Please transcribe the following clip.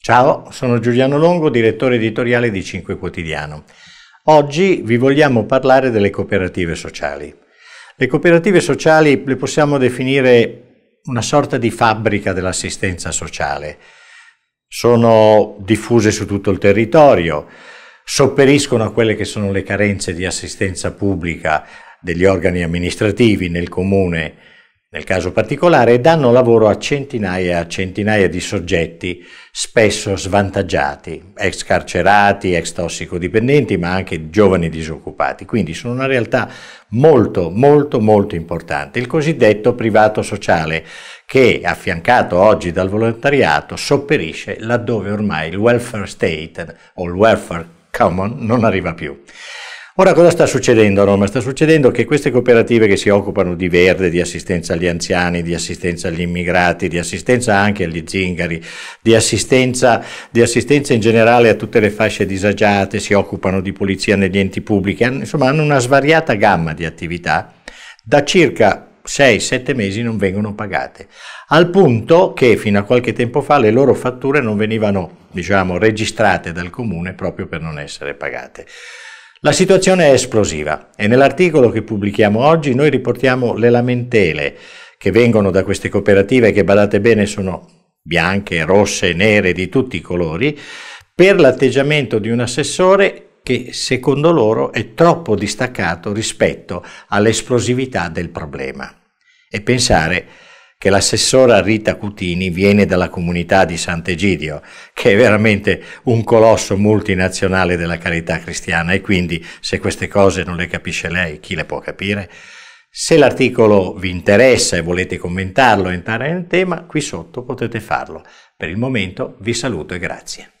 Ciao, sono Giuliano Longo, direttore editoriale di 5 Quotidiano. Oggi vi vogliamo parlare delle cooperative sociali. Le cooperative sociali le possiamo definire una sorta di fabbrica dell'assistenza sociale. Sono diffuse su tutto il territorio, sopperiscono a quelle che sono le carenze di assistenza pubblica degli organi amministrativi nel comune nel caso particolare danno lavoro a centinaia e centinaia di soggetti, spesso svantaggiati, ex carcerati, ex tossicodipendenti, ma anche giovani disoccupati. Quindi sono una realtà molto, molto, molto importante. Il cosiddetto privato sociale, che affiancato oggi dal volontariato, sopperisce laddove ormai il welfare state o il welfare common non arriva più. Ora cosa sta succedendo a Roma? Sta succedendo che queste cooperative che si occupano di verde, di assistenza agli anziani, di assistenza agli immigrati, di assistenza anche agli zingari, di assistenza, di assistenza in generale a tutte le fasce disagiate, si occupano di pulizia negli enti pubblici, insomma hanno una svariata gamma di attività, da circa 6-7 mesi non vengono pagate, al punto che fino a qualche tempo fa le loro fatture non venivano, diciamo, registrate dal comune proprio per non essere pagate. La situazione è esplosiva e nell'articolo che pubblichiamo oggi noi riportiamo le lamentele che vengono da queste cooperative che badate bene sono bianche, rosse, nere, di tutti i colori, per l'atteggiamento di un assessore che secondo loro è troppo distaccato rispetto all'esplosività del problema. E pensare che l'assessora Rita Cutini viene dalla comunità di Sant'Egidio, che è veramente un colosso multinazionale della carità cristiana e quindi se queste cose non le capisce lei, chi le può capire? Se l'articolo vi interessa e volete commentarlo, entrare nel tema, qui sotto potete farlo. Per il momento vi saluto e grazie.